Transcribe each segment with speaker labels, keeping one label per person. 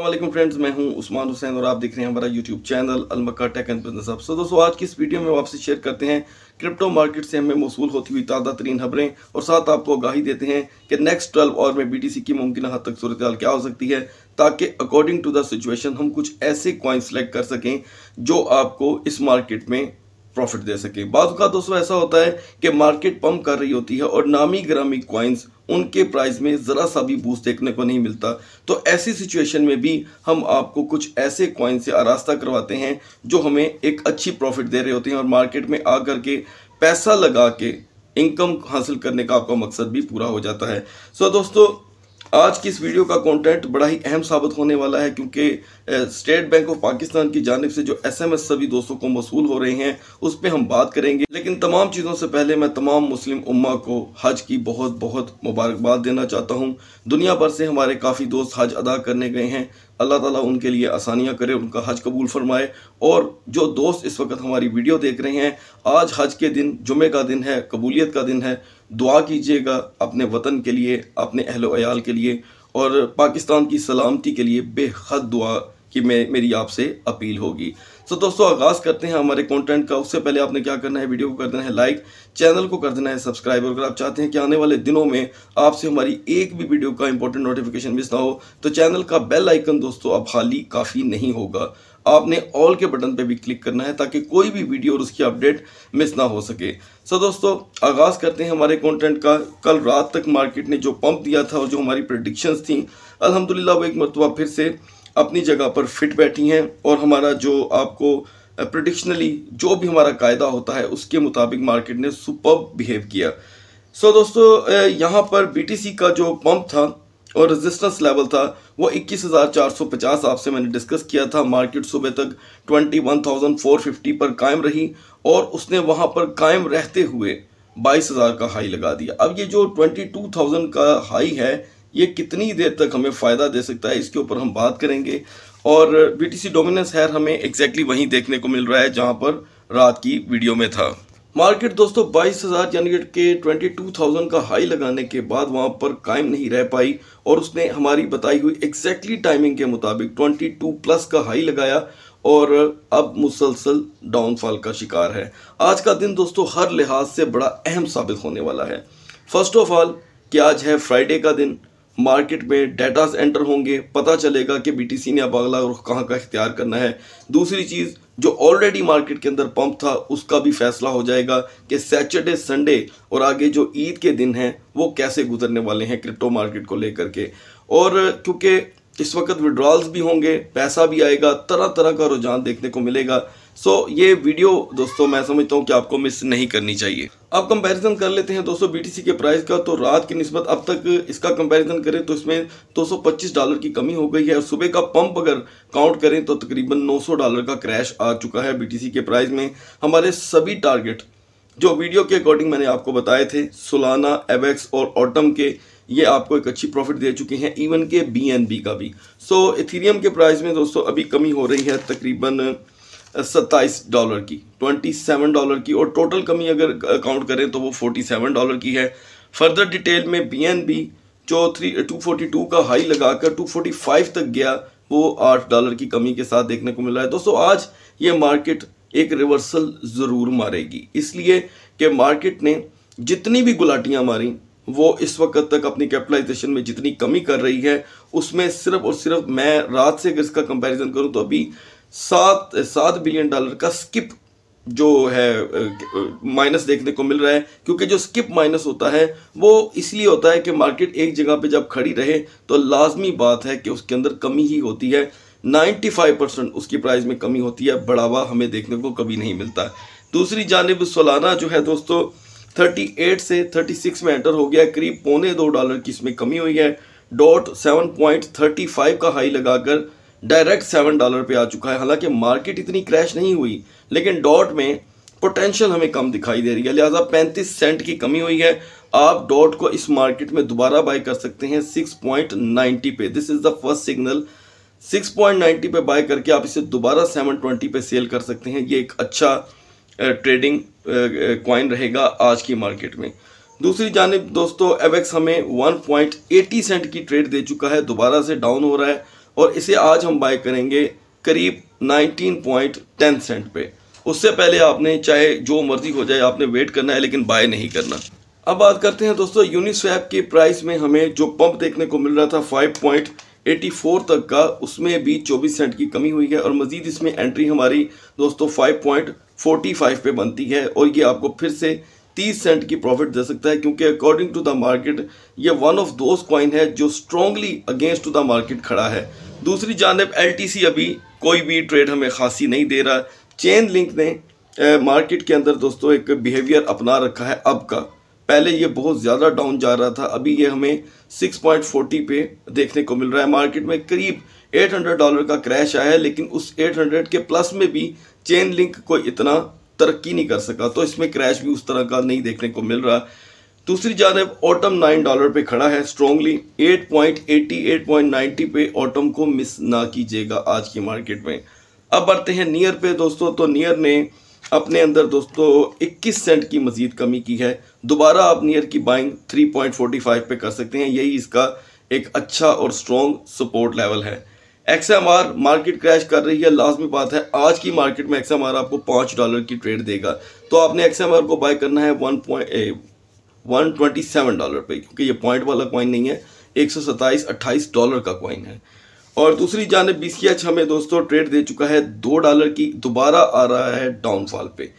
Speaker 1: अल्लाह friends मैं हूं उस्मान हुसैन और आप देख रहे हैं हमारा यूट्यूब चैनल अलमका टेक एंड बिजनेस अब सो दोस्तों आज की इस वीडियो में आपसे शेयर करते हैं क्रिप्टो मार्केट से हमें मौसू होती हुई ताज़ा तरीन खबरें और साथ आपको आगाही देते हैं कि नेक्स्ट ट्वेल्व और में बी की मुमकिन हद तक सूरत क्या हो सकती है ताकि अकॉर्डिंग टू द सिचुएशन हम कुछ ऐसे कॉइन सेलेक्ट कर सकें जो आपको इस मार्केट में प्रॉफिट दे सके बाद का दोस्तों ऐसा होता है कि मार्केट पंप कर रही होती है और नामी ग्रामी क्वाइंस उनके प्राइस में ज़रा सा भी बूस्ट देखने को नहीं मिलता तो ऐसी सिचुएशन में भी हम आपको कुछ ऐसे क्वाइन से आरास्ता करवाते हैं जो हमें एक अच्छी प्रॉफिट दे रहे होते हैं और मार्केट में आ करके पैसा लगा के इनकम हासिल करने का आपका मकसद भी पूरा हो जाता है सो दोस्तों आज की इस वीडियो का कंटेंट बड़ा ही अहम साबित होने वाला है क्योंकि स्टेट बैंक ऑफ पाकिस्तान की जानब से जो एसएमएस सभी दोस्तों को मसूल हो रहे हैं उस पर हम बात करेंगे लेकिन तमाम चीज़ों से पहले मैं तमाम मुस्लिम उम्मा को हज की बहुत बहुत मुबारकबाद देना चाहता हूँ दुनिया भर से हमारे काफ़ी दोस्त हज अदा करने गए हैं अल्लाह तला उनके लिए आसानियां करे उनका हज कबूल फरमाए और जो दोस्त इस वक्त हमारी वीडियो देख रहे हैं आज हज के दिन जुमे का दिन है कबूलियत का दिन है दुआ कीजिएगा अपने वतन के लिए अपने अहल वयाल के लिए और पाकिस्तान की सलामती के लिए बेहद दुआ की मैं मेरी आपसे अपील होगी सो दोस्तों आगाज़ करते हैं हमारे कंटेंट का उससे पहले आपने क्या करना है वीडियो को कर देना है लाइक चैनल को कर देना है सब्सक्राइब और अगर आप चाहते हैं कि आने वाले दिनों में आपसे हमारी एक भी वीडियो का इंपॉर्टेंट नोटिफिकेशन मिस ना हो तो चैनल का बेल आइकन दोस्तों अब हाल ही काफ़ी नहीं होगा आपने ऑल के बटन पे भी क्लिक करना है ताकि कोई भी वीडियो और उसकी अपडेट मिस ना हो सके सो दोस्तों आगाज़ करते हैं हमारे कंटेंट का कल रात तक मार्केट ने जो पंप दिया था और जो हमारी प्रडिक्शंस थी अल्हम्दुलिल्लाह वो एक मरतबा फिर से अपनी जगह पर फिट बैठी हैं और हमारा जो आपको प्रडिक्शनली जो भी हमारा कायदा होता है उसके मुताबिक मार्केट ने सुपर बिहेव किया सो so, दोस्तों यहाँ पर बी का जो पंप था और रेजिस्टेंस लेवल था वो 21,450 आपसे मैंने डिस्कस किया था मार्केट सुबह तक 21,450 पर कायम रही और उसने वहाँ पर कायम रहते हुए 22,000 का हाई लगा दिया अब ये जो 22,000 का हाई है ये कितनी देर तक हमें फ़ायदा दे सकता है इसके ऊपर हम बात करेंगे और सी डोमिनेंस हेयर हमें एग्जैक्टली वहीं देखने को मिल रहा है जहां पर रात की वीडियो में था मार्केट दोस्तों 22,000 यानी के 22,000 का हाई लगाने के बाद वहां पर कायम नहीं रह पाई और उसने हमारी बताई हुई एग्जैक्टली टाइमिंग के मुताबिक 22 प्लस का हाई लगाया और अब मुसलसल डाउनफॉल का शिकार है आज का दिन दोस्तों हर लिहाज से बड़ा अहम साबित होने वाला है फर्स्ट ऑफ ऑल कि आज है फ्राइडे का दिन मार्केट में डेटास एंटर होंगे पता चलेगा कि बी ने अब अगला रुख कहाँ का इख्तियार करना है दूसरी चीज़ जो ऑलरेडी मार्केट के अंदर पंप था उसका भी फैसला हो जाएगा कि सैटरडे संडे और आगे जो ईद के दिन हैं वो कैसे गुजरने वाले हैं क्रिप्टो मार्केट को लेकर के और क्योंकि इस वक्त विड्रॉल्स भी होंगे पैसा भी आएगा तरह तरह का रुझान देखने को मिलेगा सो so, ये वीडियो दोस्तों मैं समझता हूँ कि आपको मिस नहीं करनी चाहिए अब कंपैरिजन कर लेते हैं दोस्तों बीटीसी के प्राइस का तो रात की नस्बत अब तक इसका कंपैरिजन करें तो इसमें 225 डॉलर की कमी हो गई है और सुबह का पंप अगर काउंट करें तो तकरीबन 900 डॉलर का क्रैश आ चुका है बीटीसी के प्राइस में हमारे सभी टारगेट जो वीडियो के अकॉर्डिंग मैंने आपको बताए थे सोलाना एवेक्स और ऑटम के ये आपको एक अच्छी प्रॉफिट दे चुके हैं इवन के बी का भी सो so, इथीरियम के प्राइस में दोस्तों अभी कमी हो रही है तकरीबन सत्ताईस डॉलर की ट्वेंटी सेवन डॉलर की और टोटल कमी अगर काउंट करें तो वो फोर्टी सेवन डॉलर की है फर्दर डिटेल में बी एन बी जो थ्री टू फोर्टी टू का हाई लगाकर टू फोर्टी फाइव तक गया वो आठ डॉलर की कमी के साथ देखने को मिला है दोस्तों आज ये मार्केट एक रिवर्सल ज़रूर मारेगी इसलिए कि मार्केट ने जितनी भी गुलाटियाँ मारी वो इस वक्त तक अपनी कैपिटलाइजेशन में जितनी कमी कर रही है उसमें सिर्फ और सिर्फ मैं रात से अगर इसका कंपैरिजन करूं तो अभी सात सात बिलियन डॉलर का स्किप जो है माइनस देखने को मिल रहा है क्योंकि जो स्किप माइनस होता है वो इसलिए होता है कि मार्केट एक जगह पे जब खड़ी रहे तो लाजमी बात है कि उसके अंदर कमी ही होती है 95 परसेंट उसकी प्राइस में कमी होती है बढ़ावा हमें देखने को कभी नहीं मिलता दूसरी जानब सोलाना जो है दोस्तों 38 से 36 में एंटर हो गया करीब पौने दो डॉलर की इसमें कमी हुई है dot seven point thirty five का हाई लगाकर डायरेक्ट सेवन डॉलर पे आ चुका है हालांकि मार्केट इतनी क्रैश नहीं हुई लेकिन डॉट में पोटेंशियल हमें कम दिखाई दे रही है लिहाजा 35 सेंट की कमी हुई है आप डॉट को इस मार्केट में दोबारा बाय कर सकते हैं 6.90 पे this is the first signal 6.90 पे बाय करके आप इसे दोबारा 720 पे सेल कर सकते हैं ये एक अच्छा ट्रेडिंग कॉइन रहेगा आज की मार्केट में दूसरी जानब दोस्तों एवेक्स हमें 1.80 सेंट की ट्रेड दे चुका है दोबारा से डाउन हो रहा है और इसे आज हम बाय करेंगे करीब 19.10 सेंट पे उससे पहले आपने चाहे जो मर्जी हो जाए आपने वेट करना है लेकिन बाय नहीं करना अब बात करते हैं दोस्तों यूनिस्वैप की प्राइस में हमें जो पंप देखने को मिल रहा था 5.84 तक का उसमें भी 24 सेंट की कमी हुई है और मज़ीद इसमें एंट्री हमारी दोस्तों 5.45 पे बनती है और ये आपको फिर से तीस सेंट की प्रॉफिट दे सकता है क्योंकि अकॉर्डिंग टू द मार्केट ये वन ऑफ दोज कॉइन है जो strongly against to the market खड़ा है दूसरी जानब एल अभी कोई भी ट्रेड हमें खासी नहीं दे रहा चेन लिंक ने मार्केट के अंदर दोस्तों एक बिहेवियर अपना रखा है अब का पहले ये बहुत ज़्यादा डाउन जा रहा था अभी ये हमें 6.40 पे देखने को मिल रहा है मार्केट में करीब 800 डॉलर का क्रैश आया है लेकिन उस 800 के प्लस में भी चेन लिंक को इतना तरक्की नहीं कर सका तो इसमें क्रैश भी उस तरह का नहीं देखने को मिल रहा दूसरी जानब ऑटम नाइन डॉलर पे खड़ा है strongly at point eighty eight point पे ऑटम को मिस ना कीजिएगा आज की मार्केट में अब बढ़ते हैं नियर पे दोस्तों तो नियर ने अपने अंदर दोस्तों 21 सेंट की मजीद कमी की है दोबारा आप नियर की बाइंग 3.45 पे कर सकते हैं यही इसका एक अच्छा और स्ट्रॉन्ग सपोर्ट लेवल है एक्सएमआर मार्केट क्रैश कर रही है लास्ट में बात है आज की मार्केट में एक्सएमआर आपको पाँच डॉलर की ट्रेड देगा तो आपने एक्सएमआर को बाय करना है one point one twenty seven dollar पे क्योंकि ये पॉइंट वाला कॉइन नहीं है एक सौ सत्ताईस अट्ठाईस डॉलर का कॉइन है और दूसरी जानब बी सी एच हमें दोस्तों ट्रेड दे चुका है दो डॉलर की दोबारा आ रहा है डाउनफॉल पे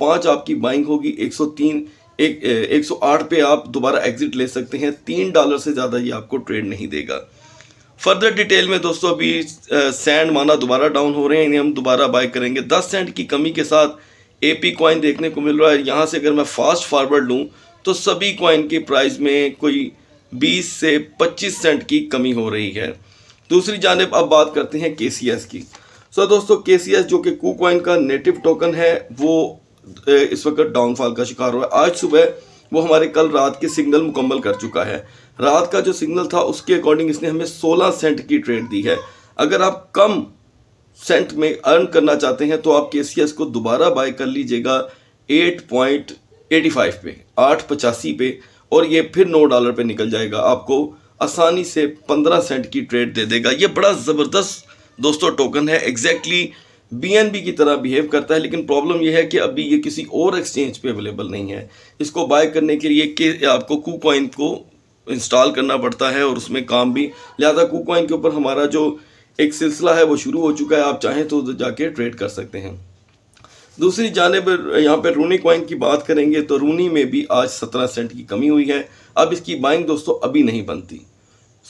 Speaker 1: पाँच आपकी बाइंग होगी एक सौ तीन एक सौ आठ पे आप दोबारा एग्जिट ले सकते हैं तीन डॉलर से ज़्यादा ये आपको ट्रेड नहीं देगा फर्दर डिटेल में दोस्तों अभी सेंड माना दोबारा डाउन हो रहे हैं इन्हें हम दोबारा बाय करेंगे दस सेंट की कमी के साथ पी कॉइन देखने को मिल रहा है यहाँ से अगर मैं फास्ट फारवर्ड लूँ तो सभी कॉइन की प्राइस में कोई बीस से पच्चीस सेंट की कमी हो रही है दूसरी जानब अब बात करते हैं के की सो so, दोस्तों के जो कि कू कॉइन का नेटिव टोकन है वो इस वक्त डाउनफॉल का शिकार हुआ है आज सुबह वो हमारे कल रात के सिग्नल मुकम्मल कर चुका है रात का जो सिग्नल था उसके अकॉर्डिंग इसने हमें 16 सेंट की ट्रेड दी है अगर आप कम सेंट में अर्न करना चाहते हैं तो आप के को दोबारा बाय कर लीजिएगा एट पॉइंट एटी फाइव पे आठ पचासी पे और ये फिर नौ डॉलर पे निकल जाएगा आपको आसानी से पंद्रह सेंट की ट्रेड दे देगा ये बड़ा ज़बरदस्त दोस्तों टोकन है एग्जैक्टली exactly बी की तरह बिहेव करता है लेकिन प्रॉब्लम यह है कि अभी ये किसी और एक्सचेंज पे अवेलेबल नहीं है इसको बाय करने के लिए के आपको कूकॉइन को इंस्टॉल करना पड़ता है और उसमें काम भी लिहाजा कुकवाइन के ऊपर हमारा जो एक सिलसिला है वो शुरू हो चुका है आप चाहें तो जाके ट्रेड कर सकते हैं दूसरी जानब यहाँ पर रूनी कॉइन की बात करेंगे तो रूनी में भी आज सत्रह सेंट की कमी हुई है अब इसकी बाइंग दोस्तों अभी नहीं बनती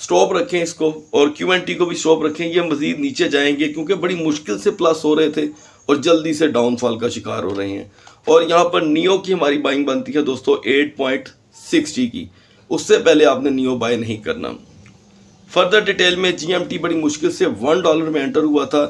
Speaker 1: स्टॉप रखें इसको और क्यू एन टी को भी स्टॉप रखें ये मज़ीद नीचे जाएंगे क्योंकि बड़ी मुश्किल से प्लस हो रहे थे और जल्दी से डाउनफॉल का शिकार हो रहे हैं और यहाँ पर नियो की हमारी बाइंग बनती है दोस्तों एट पॉइंट सिक्स टी की उससे पहले आपने नियो बाय नहीं करना फर्दर डिटेल में जीएमटी बड़ी मुश्किल से वन डॉलर में एंटर हुआ था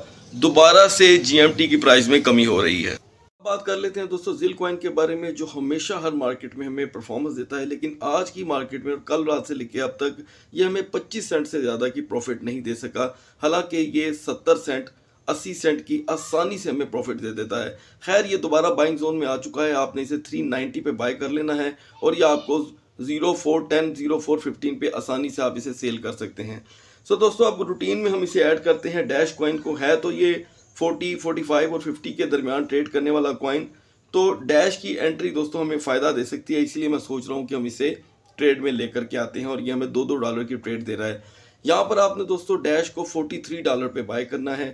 Speaker 1: दोबारा से जीएमटी की प्राइस में कमी हो रही है बात कर लेते हैं दोस्तों जिल क्वाइन के बारे में जो हमेशा हर मार्केट में हमें परफॉर्मेंस देता है लेकिन आज की मार्केट में और कल रात से लेकर अब तक ये हमें 25 सेंट से ज़्यादा की प्रॉफिट नहीं दे सका हालांकि ये 70 सेंट 80 सेंट की आसानी से हमें प्रॉफिट दे देता है खैर ये दोबारा बाइंग जोन में आ चुका है आपने इसे थ्री नाइन्टी बाय कर लेना है और यह आपको zero four ten zero four fifteen पे आसानी से आप इसे सेल कर सकते हैं सो so, दोस्तों अब रूटीन में हम इसे ऐड करते हैं डैश कॉइन को है तो ये फोर्टी फोर्टी फाइव और फिफ्टी के दरमियान ट्रेड करने वाला कॉइन तो डैश की एंट्री दोस्तों हमें फ़ायदा दे सकती है इसलिए मैं सोच रहा हूँ कि हम इसे ट्रेड में लेकर के आते हैं और ये हमें दो दो डॉलर की ट्रेड दे रहा है यहाँ पर आपने दोस्तों डैश को फोर्टी थ्री डॉलर पर बाय करना है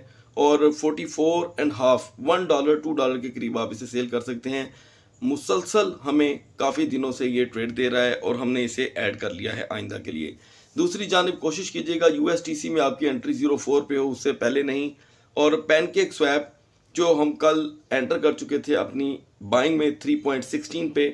Speaker 1: और forty four and half one dollar two dollar के करीब आप इसे सेल कर सकते हैं मुसलसल हमें काफ़ी दिनों से ये ट्रेड दे रहा है और हमने इसे ऐड कर लिया है आइंदा के लिए दूसरी जानब कोशिश कीजिएगा यू में आपकी एंट्री ज़ीरो फोर पे हो उससे पहले नहीं और पैनकेक स्वैप जो हम कल एंटर कर चुके थे अपनी बाइंग में थ्री पॉइंट सिक्सटीन पे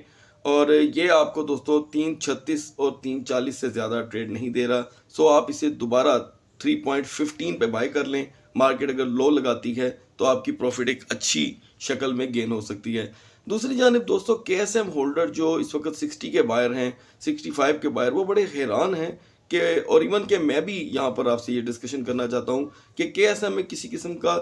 Speaker 1: और ये आपको दोस्तों तीन छत्तीस और तीन चालीस से ज़्यादा ट्रेड नहीं दे रहा सो आप इसे दोबारा थ्री पॉइंट फिफ्टीन पर बाई कर लें मार्केट अगर लो लगाती है तो आपकी प्रॉफिट एक अच्छी शक्ल में गेन हो सकती है दूसरी जानब दोस्तों के एस एम होल्डर जो इस वक्त सिक्सटी के बायर हैं सिक्सटी फाइव के बायर वो बड़े हैरान हैं कि और इवन के मैं भी यहाँ पर आपसे ये डिस्कशन करना चाहता हूँ कि के एस एम में किसी किस्म का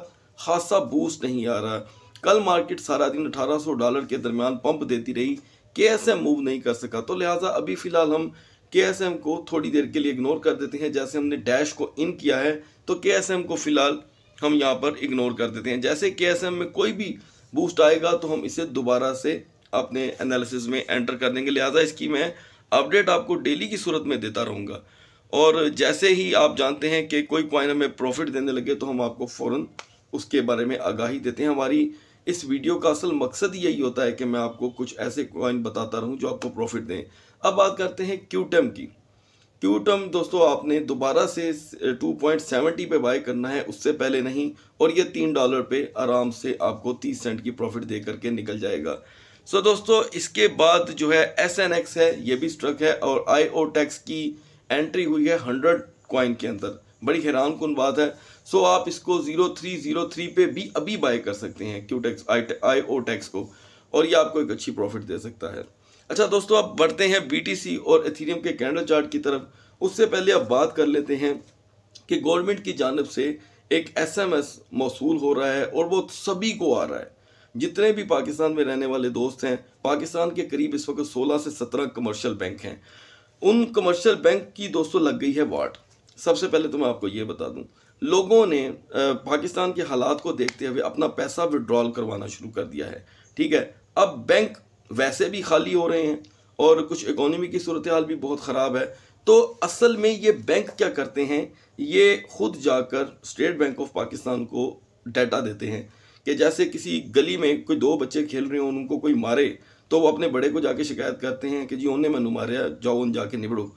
Speaker 1: खासा बूस्ट नहीं आ रहा कल मार्केट सारा दिन 1800 डॉलर के दरमियान पंप देती रही के एस एम मूव नहीं कर सका तो लिहाजा अभी फ़िलहाल हम के एस एम को थोड़ी देर के लिए इग्नोर कर देते हैं जैसे हमने डैश को इन किया है तो के एस एम को फ़िलहाल हम यहाँ पर इग्नोर कर देते हैं जैसे के में कोई भी बूस्ट आएगा तो हम इसे दोबारा से अपने एनालिसिस में एंटर कर देंगे लिहाजा इसकी मैं अपडेट आपको डेली की सूरत में देता रहूँगा और जैसे ही आप जानते हैं कि कोई कॉइन हमें प्रॉफिट देने लगे तो हम आपको फ़ौर उसके बारे में आगाही देते हैं हमारी इस वीडियो का असल मकसद यही होता है कि मैं आपको कुछ ऐसे कॉइन बताता रहूँ जो आपको प्रॉफिट दें अब बात करते हैं क्यूटम e की ट्यू टर्म दोस्तों आपने दोबारा से 2.70 पे बाय करना है उससे पहले नहीं और ये तीन डॉलर पे आराम से आपको 30 सेंट की प्रॉफिट दे करके निकल जाएगा सो so दोस्तों इसके बाद जो है एस एन एक्स है ये भी स्ट्रक है और आई ओ टैक्स की एंट्री हुई है हंड्रेड कॉइन के अंदर बड़ी हैरान कन बात है सो so आप इसको ज़ीरो थ्री जीरो थ्री पे भी अभी बाय कर सकते हैं क्यू टैक्स आई ओ टैक्स को और ये आपको एक अच्छी प्रॉफिट दे सकता है अच्छा दोस्तों अब बढ़ते हैं बीटीसी और एथीरियम के कैंडल चार्ट की तरफ उससे पहले अब बात कर लेते हैं कि गवर्नमेंट की जानब से एक एस एम एस मौसू हो रहा है और वो सभी को आ रहा है जितने भी पाकिस्तान में रहने वाले दोस्त हैं पाकिस्तान के करीब इस वक्त 16 से 17 कमर्शियल बैंक हैं उन कमर्शियल बैंक की दोस्तों लग गई है वाट सबसे पहले तो मैं आपको ये बता दूं लोगों ने पाकिस्तान के हालात को देखते हुए अपना पैसा विड्रॉल करवाना शुरू कर दिया है ठीक है अब बैंक वैसे भी खाली हो रहे हैं और कुछ इकोनॉमी की सूरत हाल भी बहुत ख़राब है तो असल में ये बैंक क्या करते हैं ये खुद जाकर स्टेट बैंक ऑफ पाकिस्तान को डाटा देते हैं कि जैसे किसी गली में कोई दो बच्चे खेल रहे हों उनको कोई मारे तो वो अपने बड़े को जाके शिकायत करते हैं कि जी उन्हें मैंने मारे जाओ उन जाके निबड़ो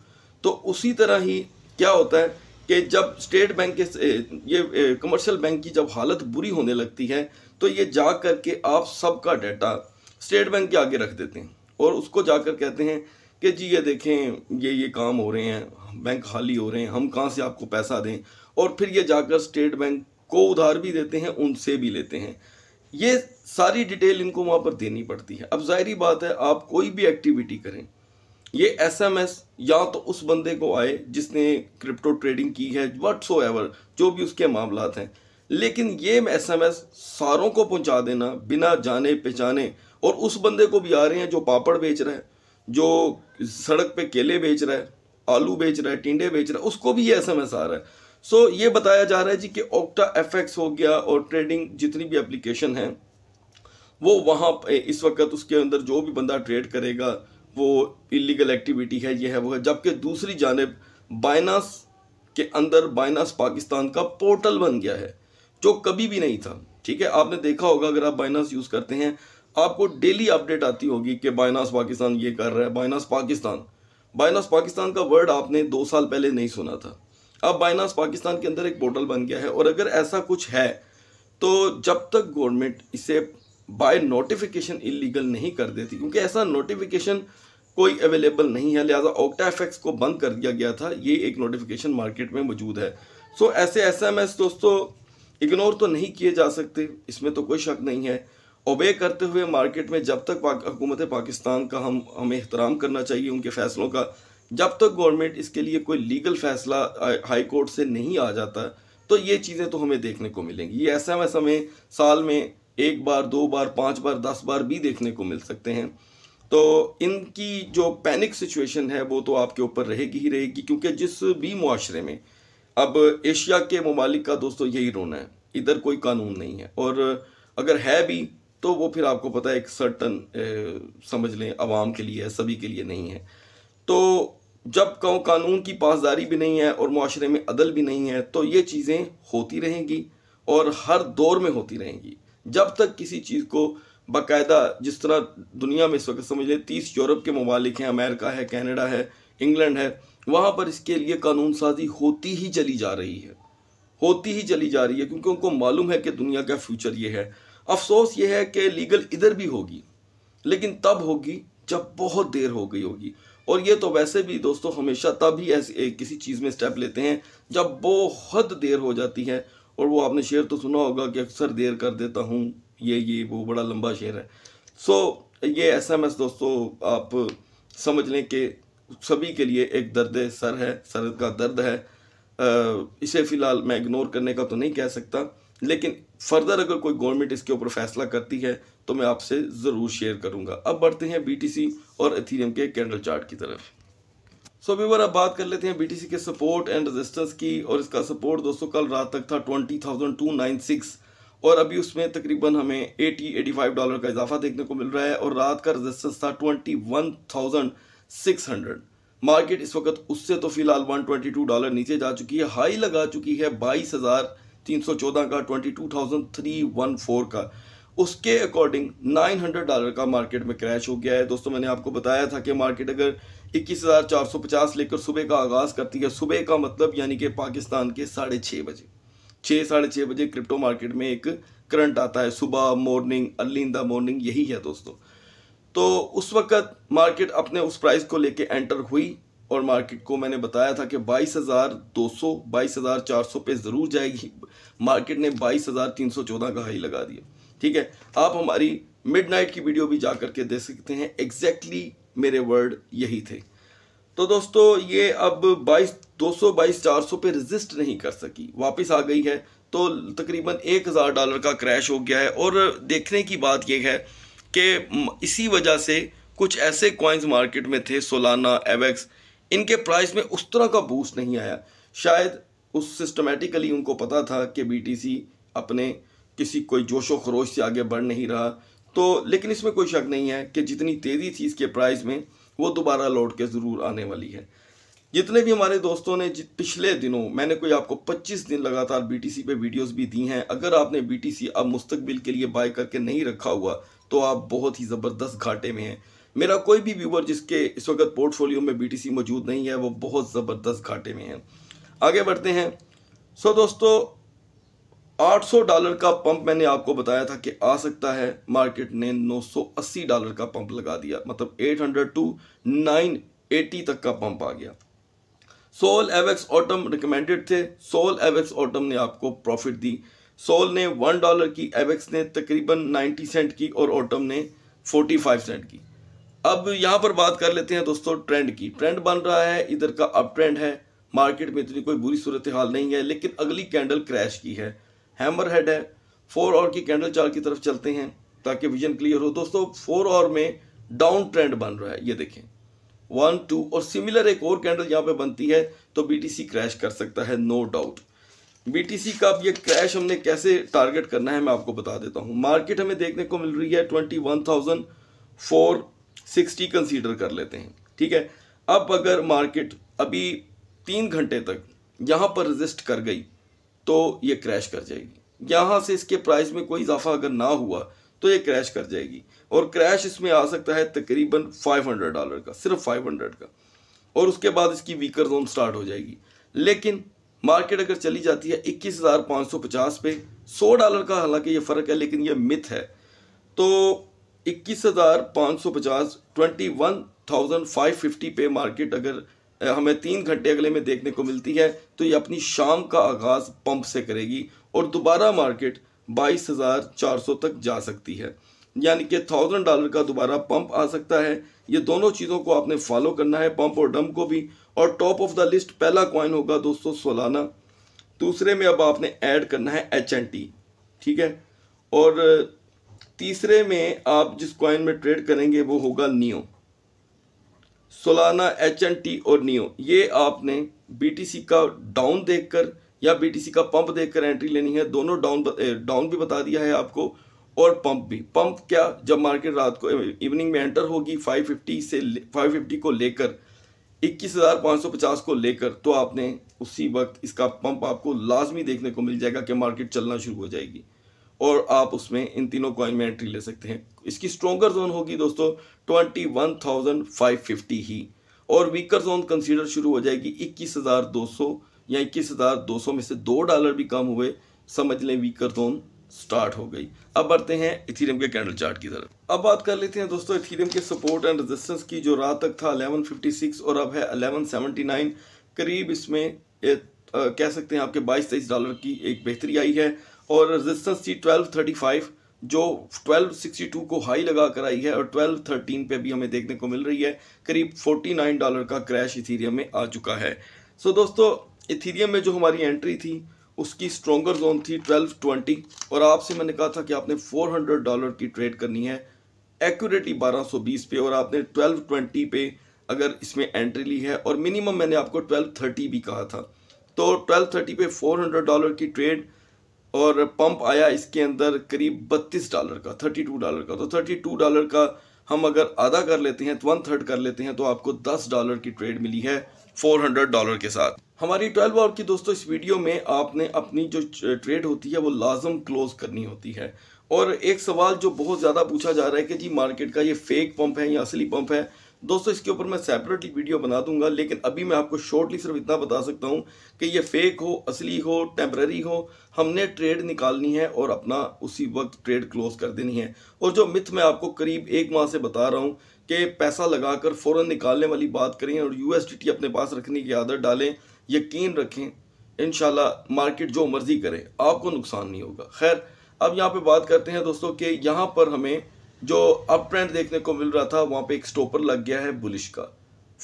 Speaker 1: तो उसी तरह ही क्या होता है कि जब स्टेट बैंक के ये कमर्शियल बैंक की जब हालत बुरी होने लगती है तो ये जा कर के आप सबका डाटा स्टेट बैंक के आगे रख देते हैं और उसको जाकर कहते हैं कि जी ये देखें ये ये काम हो रहे हैं बैंक खाली हो रहे हैं हम कहाँ से आपको पैसा दें और फिर ये जाकर स्टेट बैंक को उधार भी देते हैं उनसे भी लेते हैं ये सारी डिटेल इनको वहाँ पर देनी पड़ती है अब जाहरी बात है आप कोई भी एक्टिविटी करें ये एसएमएस या तो उस बंदे को आए जिसने क्रिप्टो ट्रेडिंग की है वट्स एवर जो भी उसके मामला हैं लेकिन ये एस एम एस सारों को पहुंचा देना बिना जाने पहचाने और उस बंदे को भी आ रहे हैं जो पापड़ बेच रहा है जो सड़क पे केले बेच रहा है आलू बेच रहा है टिंडे बेच रहा है उसको भी ये एस एम एस आ रहा है सो ये बताया जा रहा है जी कि ओक्टा एफ हो गया और ट्रेडिंग जितनी भी एप्लीकेशन है वो वहाँ इस वक्त उसके अंदर जो भी बंदा ट्रेड करेगा वो इलीगल एक्टिविटी है ये है वो है जबकि दूसरी जानब बाइनास के अंदर बाइनास पाकिस्तान का पोर्टल बन गया है जो कभी भी नहीं था ठीक है आपने देखा होगा अगर आप बाइनास यूज़ करते हैं आपको डेली अपडेट आती होगी कि बाइनास पाकिस्तान ये कर रहा है बाइनास पाकिस्तान बाइनास पाकिस्तान का वर्ड आपने दो साल पहले नहीं सुना था अब बाइनास पाकिस्तान के अंदर एक पोर्टल बन गया है और अगर ऐसा कुछ है तो जब तक गवर्नमेंट इसे बाय नोटिफिकेशन इलीगल नहीं कर देती क्योंकि ऐसा नोटिफिकेशन कोई अवेलेबल नहीं है लिहाजा ओक्टा एफेक्ट्स को बंद कर दिया गया था ये एक नोटिफिकेशन मार्केट में मौजूद है सो ऐसे एस दोस्तों इग्नोर तो नहीं किए जा सकते इसमें तो कोई शक नहीं है ओबे करते हुए मार्केट में जब तक हुकूमत पाकिस्तान का हम हमें एहतराम करना चाहिए उनके फ़ैसलों का जब तक गवर्नमेंट इसके लिए कोई लीगल फ़ैसला हाई कोर्ट से नहीं आ जाता तो ये चीज़ें तो हमें देखने को मिलेंगी ये ऐसा वैसा में साल में एक बार दो बार पाँच बार दस बार भी देखने को मिल सकते हैं तो इनकी जो पैनिक सिचुएशन है वो तो आपके ऊपर रहेगी ही रहेगी क्योंकि जिस भी माशरे में अब एशिया के ममालिक का दोस्तों यही रोना है इधर कोई कानून नहीं है और अगर है भी तो वो फिर आपको पता है एक सर्टन समझ लें आवाम के लिए है सभी के लिए नहीं है तो जब कहूँ कानून की पासदारी भी नहीं है और माशरे में अदल भी नहीं है तो ये चीज़ें होती रहेंगी और हर दौर में होती रहेंगी जब तक किसी चीज़ को बाकायदा जिस तरह दुनिया में इस वक्त समझ लें तीस यूरोप के ममालिक हैं अमेरिका है कैनेडा है इंग्लैंड है वहाँ पर इसके लिए कानून साजी होती ही चली जा रही है होती ही चली जा रही है क्योंकि उनको मालूम है कि दुनिया का फ्यूचर ये है अफसोस ये है कि लीगल इधर भी होगी लेकिन तब होगी जब बहुत देर हो गई होगी और ये तो वैसे भी दोस्तों हमेशा तब ही ऐसे किसी चीज़ में स्टेप लेते हैं जब बहुत देर हो जाती है और वो आपने शेर तो सुना होगा कि अक्सर देर कर देता हूँ ये ये वो बड़ा लंबा शेर है सो so, ये एस एम एस दोस्तों आप समझ लें कि सभी के लिए एक दर्द सर है सर का दर्द है इसे फ़िलहाल मैं इग्नोर करने का तो नहीं कह सकता लेकिन फर्दर अगर कोई गवर्नमेंट इसके ऊपर फैसला करती है तो मैं आपसे ज़रूर शेयर करूंगा अब बढ़ते हैं बीटीसी और एथीरियम के कैंडल चार्ट की तरफ सो so, अभी अब बात कर लेते हैं बीटीसी के सपोर्ट एंड रजिस्टेंस की और इसका सपोर्ट दोस्तों कल रात तक था twenty thousand two nine six और अभी उसमें तकरीबन हमें एटी एटी फाइव डॉलर का इजाफा देखने को मिल रहा है और रात का रजिस्टेंस था twenty one thousand six hundred market इस वक्त उससे तो फिलहाल वन ट्वेंटी टू डॉलर नीचे जा चुकी है हाई लगा चुकी है बाईस हज़ार 314 का 22,314 का उसके अकॉर्डिंग 900 डॉलर का मार्केट में क्रैश हो गया है दोस्तों मैंने आपको बताया था कि मार्केट अगर 21,450 लेकर सुबह का आगाज़ करती है सुबह का मतलब यानी कि पाकिस्तान के साढ़े छः बजे छः साढ़े छः बजे क्रिप्टो मार्केट में एक करंट आता है सुबह morning early in the morning यही है दोस्तों तो उस वक्त मार्केट अपने उस प्राइस को लेके एंटर हुई और मार्केट को मैंने बताया था कि 22,200 22,400 पे ज़रूर जाएगी मार्केट ने 22,314 का हाई लगा दिया ठीक है आप हमारी मिडनाइट की वीडियो भी जा करके देख सकते हैं एग्जैक्टली exactly मेरे वर्ड यही थे तो दोस्तों ये अब 22 200 22 400 पे रजिस्ट नहीं कर सकी वापस आ गई है तो तकरीबन एक हज़ार डॉलर का क्रैश हो गया है और देखने की बात यह है कि इसी वजह से कुछ ऐसे कॉइन्स मार्केट में थे सोलाना एवेक्स इनके प्राइस में उस तरह का बूस्ट नहीं आया शायद उस सिस्टमेटिकली उनको पता था कि बीटीसी अपने किसी कोई जोशो खरोश से आगे बढ़ नहीं रहा तो लेकिन इसमें कोई शक नहीं है कि जितनी तेज़ी थी इसके प्राइस में वो दोबारा लौट के ज़रूर आने वाली है जितने भी हमारे दोस्तों ने पिछले दिनों मैंने कोई आपको 25 दिन लगातार बीटीसी पे वीडियोस भी दी हैं अगर आपने बीटीसी अब मुस्तकबिल के लिए बाय करके नहीं रखा हुआ तो आप बहुत ही ज़बरदस्त घाटे में हैं मेरा कोई भी व्यूवर जिसके इस वक्त पोर्टफोलियो में बीटीसी मौजूद नहीं है वो बहुत ज़बरदस्त घाटे में है आगे बढ़ते हैं सो दोस्तों 800 डॉलर का पंप मैंने आपको बताया था कि आ सकता है मार्केट ने 980 डॉलर का पंप लगा दिया मतलब 800 टू 980 तक का पंप आ गया सोल एवेक्स ऑटम रिकमेंडेड थे सोल एवेक्स ऑटम ने आपको प्रॉफिट दी सोल ने वन डॉलर की एवेक्स ने तकरीबन 90 सेंट की और ऑटम ने 45 सेंट की अब यहाँ पर बात कर लेते हैं दोस्तों ट्रेंड की ट्रेंड बन रहा है इधर का अप ट्रेंड है मार्केट में इतनी कोई बुरी सूरत हाल नहीं है लेकिन अगली कैंडल क्रैश की है हैमर हेड है फोर और की कैंडल चार की तरफ चलते हैं ताकि विजन क्लियर हो दोस्तों फोर और में डाउन ट्रेंड बन रहा है ये देखें वन टू और सिमिलर एक और कैंडल यहाँ पे बनती है तो बीटीसी क्रैश कर सकता है नो डाउट बीटीसी का अब ये क्रैश हमने कैसे टारगेट करना है मैं आपको बता देता हूँ मार्केट हमें देखने को मिल रही है twenty one thousand four sixty consider कर लेते हैं ठीक है अब अगर मार्केट अभी तीन घंटे तक यहाँ पर रजिस्ट कर गई तो ये क्रैश कर जाएगी यहाँ से इसके प्राइस में कोई इजाफा अगर ना हुआ तो ये क्रैश कर जाएगी और क्रैश इसमें आ सकता है तकरीबन 500 डॉलर का सिर्फ 500 का और उसके बाद इसकी वीकर जोन स्टार्ट हो जाएगी लेकिन मार्केट अगर चली जाती है 21,550 पे 100 डॉलर का हालांकि ये फ़र्क है लेकिन ये मिथ है तो इक्कीस हज़ार पाँच सौ पचास twenty one thousand five fifty पे मार्केट अगर हमें तीन घंटे अगले में देखने को मिलती है तो ये अपनी शाम का आगाज़ पंप से करेगी और दोबारा मार्केट बाईस हज़ार चार सौ तक जा सकती है यानी कि थाउजेंड डॉलर का दोबारा पंप आ सकता है ये दोनों चीज़ों को आपने फॉलो करना है पंप और डम्प को भी और टॉप ऑफ द लिस्ट पहला कॉइन होगा दोस्तों सोलाना दूसरे में अब आपने ऐड करना है एच टी ठीक है और तीसरे में आप जिस कॉइन में ट्रेड करेंगे वो होगा Neo Solana H N T और नियो ये आपने बीटीसी का डाउन देखकर या बीटीसी का पंप देखकर एंट्री लेनी है दोनों डाउन डाउन भी बता दिया है आपको और पंप भी पंप क्या जब मार्केट रात को इवनिंग में एंटर होगी 550 से 550 को लेकर 21,550 को लेकर तो आपने उसी वक्त इसका पंप आपको लाजमी देखने को मिल जाएगा कि मार्केट चलना शुरू हो जाएगी और आप उसमें इन तीनों कॉइन में एंट्री ले सकते हैं इसकी स्ट्रोंगर जोन होगी दोस्तों twenty one thousand five fifty ही और वीकर जोन कंसीडर शुरू हो जाएगी इक्कीस हज़ार दो सौ या इक्कीस हज़ार दो सौ में से दो डॉलर भी कम हुए समझ लें वीकर जोन स्टार्ट हो गई अब बढ़ते हैं इथीरियम के कैंडल चार्ट की तरफ अब बात कर लेते हैं दोस्तों इथीरियम के सपोर्ट एंड रेजिस्टेंस की जो रात तक था सिक्स और अब है नाइन करीब इसमें ए, आ, कह सकते हैं आपके बाईस तेईस डॉलर की एक बेहतरी आई है और रेजिस्टेंस थी 1235 जो 1262 को हाई लगा कर आई है और 1213 पे भी हमें देखने को मिल रही है करीब 49 डॉलर का क्रैश इथीरियम में आ चुका है सो दोस्तों इथीरियम में जो हमारी एंट्री थी उसकी स्ट्रोंगर जोन थी 1220 और आपसे मैंने कहा था कि आपने 400 डॉलर की ट्रेड करनी है एक्यूरेटी 1220 पे और आपने 1220 पे अगर इसमें एंट्री ली है और मिनिमम मैंने आपको 1230 भी कहा था तो 1230 पे 400 डॉलर की ट्रेड और पंप आया इसके अंदर करीब बत्तीस डॉलर का थर्टी टू डॉलर का तो थर्टी टू डॉलर का हम अगर आधा कर लेते हैं तो वन थर्ड कर लेते हैं तो आपको दस डॉलर की ट्रेड मिली है फोर हंड्रेड डॉलर के साथ हमारी ट्वेल्व आवर की दोस्तों इस वीडियो में आपने अपनी जो ट्रेड होती है वो लाजम क्लोज करनी होती है और एक सवाल जो बहुत ज़्यादा पूछा जा रहा है कि जी मार्केट का ये फेक पंप है या असली पंप है दोस्तों इसके ऊपर मैं सेपरेटली वीडियो बना दूंगा लेकिन अभी मैं आपको शॉर्टली सिर्फ इतना बता सकता हूँ कि ये फेक हो असली हो टेम्प्रेरी हो हमने ट्रेड निकालनी है और अपना उसी वक्त ट्रेड क्लोज कर देनी है और जो मिथ मैं आपको करीब एक माह से बता रहा हूँ कि पैसा लगाकर फ़ौरन निकालने वाली बात करें और यू अपने पास रखने की आदत डालें यकीन रखें इन मार्केट जो मर्ज़ी करें आपको नुकसान नहीं होगा खैर अब यहाँ पे बात करते हैं दोस्तों कि यहाँ पर हमें जो अप ट्रेंड देखने को मिल रहा था वहाँ पे एक स्टॉपर लग गया है बुलिश का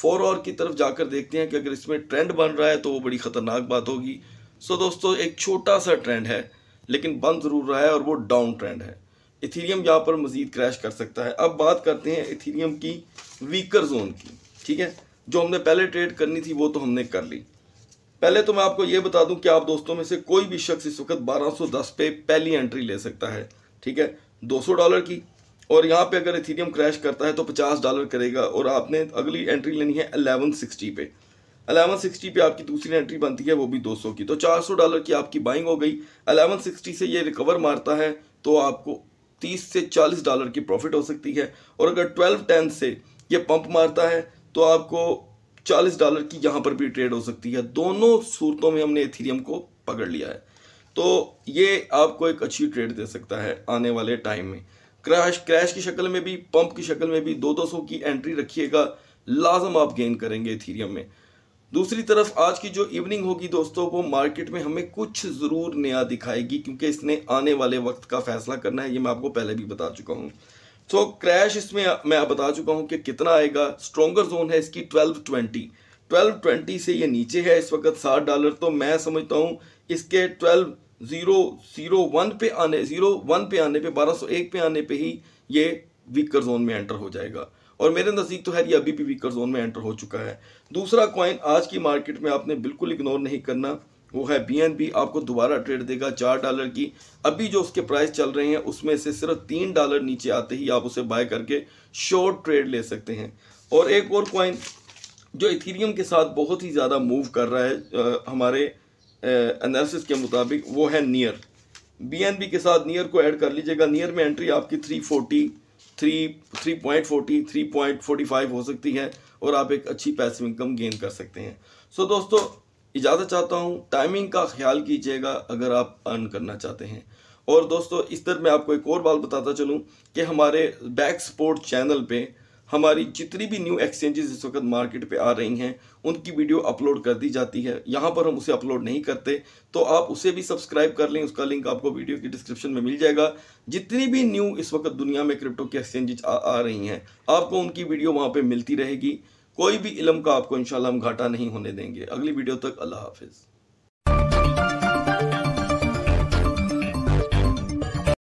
Speaker 1: फोर और की तरफ जाकर देखते हैं कि अगर इसमें ट्रेंड बन रहा है तो वो बड़ी ख़तरनाक बात होगी सो दोस्तों एक छोटा सा ट्रेंड है लेकिन बंद ज़रूर रहा है और वो डाउन ट्रेंड है इथीरियम यहाँ पर मज़ीद क्रैश कर सकता है अब बात करते हैं इथीरियम की वीकर जोन की ठीक है जो हमने पहले ट्रेड करनी थी वो तो हमने कर ली पहले तो मैं आपको ये बता दूं कि आप दोस्तों में से कोई भी शख्स इस वक्त 1210 पे पहली एंट्री ले सकता है ठीक है 200 डॉलर की और यहाँ पे अगर इथीरियम क्रैश करता है तो 50 डॉलर करेगा और आपने अगली एंट्री लेनी है 1160 पे 1160 पे आपकी दूसरी एंट्री बनती है वो भी 200 की तो 400 डॉलर की आपकी बाइंग हो गई 1160 से ये रिकवर मारता है तो आपको 30 से 40 डॉलर की प्रॉफिट हो सकती है और अगर ट्वेल्व टेन से ये पंप मारता है तो आपको चालीस डॉलर की यहाँ पर भी ट्रेड हो सकती है दोनों सूरतों में हमने इथीरियम को पकड़ लिया है तो ये आपको एक अच्छी ट्रेड दे सकता है आने वाले टाइम में क्रैश क्रैश की शक्ल में भी पंप की शक्ल में भी दो दो सौ की एंट्री रखिएगा लाजम आप गेन करेंगे इथीरियम में दूसरी तरफ आज की जो इवनिंग होगी दोस्तों वो मार्केट में हमें कुछ ज़रूर नया दिखाएगी क्योंकि इसने आने वाले वक्त का फैसला करना है ये मैं आपको पहले भी बता चुका हूँ सो तो so, क्रैश इसमें मैं बता चुका हूँ कि कितना आएगा स्ट्रोंगर जोन है इसकी ट्वेल्व ट्वेंटी ट्वेल्व ट्वेंटी से ये नीचे है इस वक्त सात डॉलर तो मैं समझता हूँ इसके ट्वेल्व ज़ीरो ज़ीरो वन पे आने ज़ीरो वन पे आने पे एक पे आने पे ही ये वीकर जोन में एंटर हो जाएगा और मेरे नज़दीक तो है ये अभी भी वीकर जोन में एंटर हो चुका है दूसरा कॉइन आज की मार्केट में आपने बिल्कुल इग्नोर नहीं करना वो है बी आपको दोबारा ट्रेड देगा चार डॉलर की अभी जो उसके प्राइस चल रहे हैं उसमें से सिर्फ तीन डॉलर नीचे आते ही आप उसे बाय करके शॉर्ट ट्रेड ले सकते हैं और एक और कॉइन जो इथीरियम के साथ बहुत ही ज़्यादा मूव कर रहा है आ, हमारे एनालिसिस के मुताबिक वो है नियर बीएनबी के साथ नियर को ऐड कर लीजिएगा नियर में एंट्री आपकी three forty three three point forty three point forty five हो सकती है और आप एक अच्छी पैसिव इनकम गेन कर सकते हैं सो दोस्तों इजाज़त चाहता हूँ टाइमिंग का ख्याल कीजिएगा अगर आप अर्न करना चाहते हैं और दोस्तों इस तरह मैं आपको एक और बात बताता चलूँ कि हमारे बैक सपोर्ट चैनल पर हमारी जितनी भी न्यू एक्सचेंजेस इस वक्त मार्केट पे आ रही हैं उनकी वीडियो अपलोड कर दी जाती है यहाँ पर हम उसे अपलोड नहीं करते तो आप उसे भी सब्सक्राइब कर लें उसका लिंक आपको वीडियो की डिस्क्रिप्शन में मिल जाएगा जितनी भी न्यू इस वक्त दुनिया में क्रिप्टो की एक्सचेंजेज आ, आ रही हैं आपको उनकी वीडियो वहाँ पर मिलती रहेगी कोई भी इलम का आपको इन हम घाटा नहीं होने देंगे अगली वीडियो तक अल्लाह हाफिज़